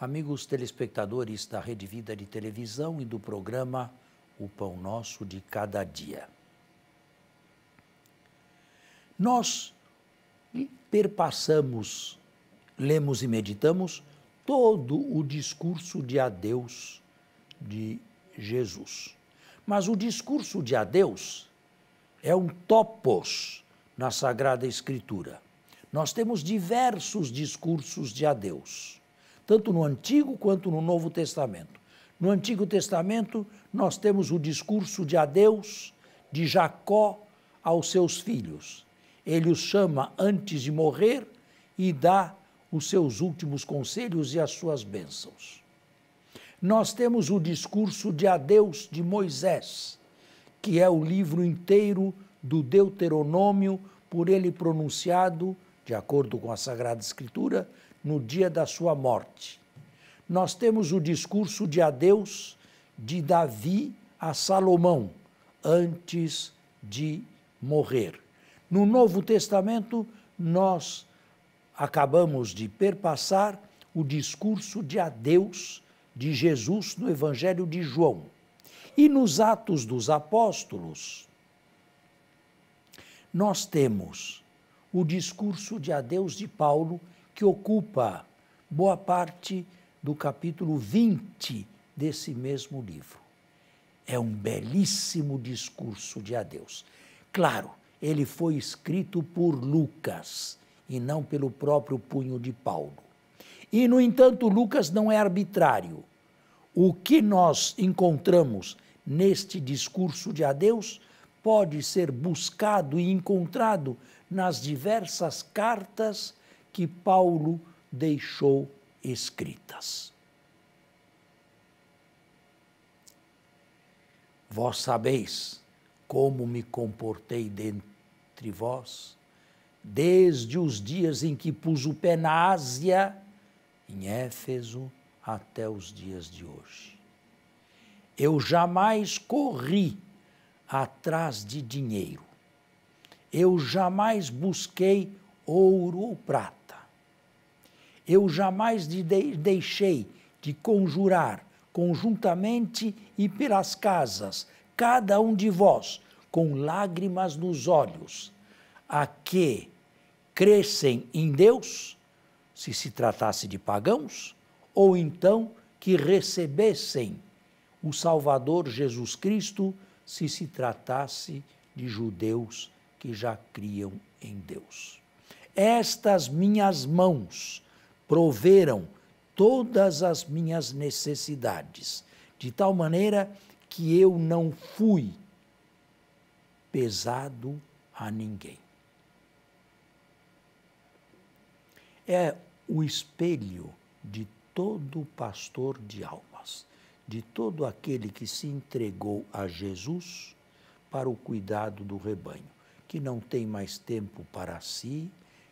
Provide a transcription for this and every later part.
Amigos telespectadores da Rede Vida de Televisão e do programa O Pão Nosso de Cada Dia. Nós perpassamos, lemos e meditamos todo o discurso de adeus de Jesus. Mas o discurso de adeus é um topos na Sagrada Escritura. Nós temos diversos discursos de adeus tanto no Antigo quanto no Novo Testamento. No Antigo Testamento, nós temos o discurso de adeus de Jacó aos seus filhos. Ele os chama antes de morrer e dá os seus últimos conselhos e as suas bênçãos. Nós temos o discurso de adeus de Moisés, que é o livro inteiro do Deuteronômio, por ele pronunciado, de acordo com a Sagrada Escritura, no dia da sua morte. Nós temos o discurso de adeus de Davi a Salomão antes de morrer. No Novo Testamento, nós acabamos de perpassar o discurso de adeus de Jesus no Evangelho de João. E nos Atos dos Apóstolos, nós temos o discurso de adeus de Paulo que ocupa boa parte do capítulo 20 desse mesmo livro. É um belíssimo discurso de adeus. Claro, ele foi escrito por Lucas e não pelo próprio punho de Paulo. E, no entanto, Lucas não é arbitrário. O que nós encontramos neste discurso de adeus pode ser buscado e encontrado nas diversas cartas que Paulo deixou escritas. Vós sabeis como me comportei dentre vós, desde os dias em que pus o pé na Ásia, em Éfeso, até os dias de hoje. Eu jamais corri atrás de dinheiro. Eu jamais busquei ouro ou prata eu jamais deixei de conjurar conjuntamente e pelas casas, cada um de vós, com lágrimas nos olhos, a que crescem em Deus, se se tratasse de pagãos, ou então que recebessem o Salvador Jesus Cristo, se se tratasse de judeus que já criam em Deus. Estas minhas mãos, proveram todas as minhas necessidades, de tal maneira que eu não fui pesado a ninguém. É o espelho de todo pastor de almas, de todo aquele que se entregou a Jesus para o cuidado do rebanho, que não tem mais tempo para si,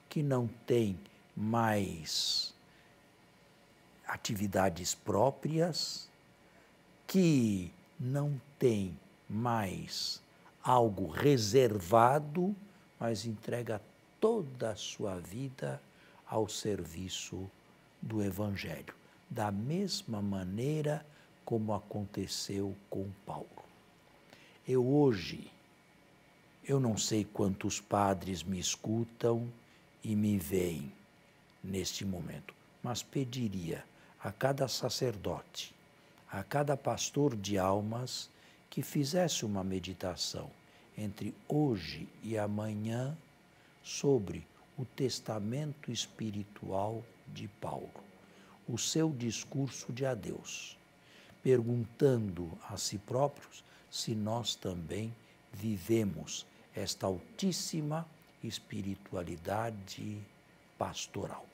que não tem mais atividades próprias que não tem mais algo reservado, mas entrega toda a sua vida ao serviço do Evangelho, da mesma maneira como aconteceu com Paulo. Eu hoje, eu não sei quantos padres me escutam e me veem, neste momento, mas pediria a cada sacerdote, a cada pastor de almas, que fizesse uma meditação entre hoje e amanhã sobre o testamento espiritual de Paulo, o seu discurso de adeus, perguntando a si próprios se nós também vivemos esta altíssima espiritualidade pastoral.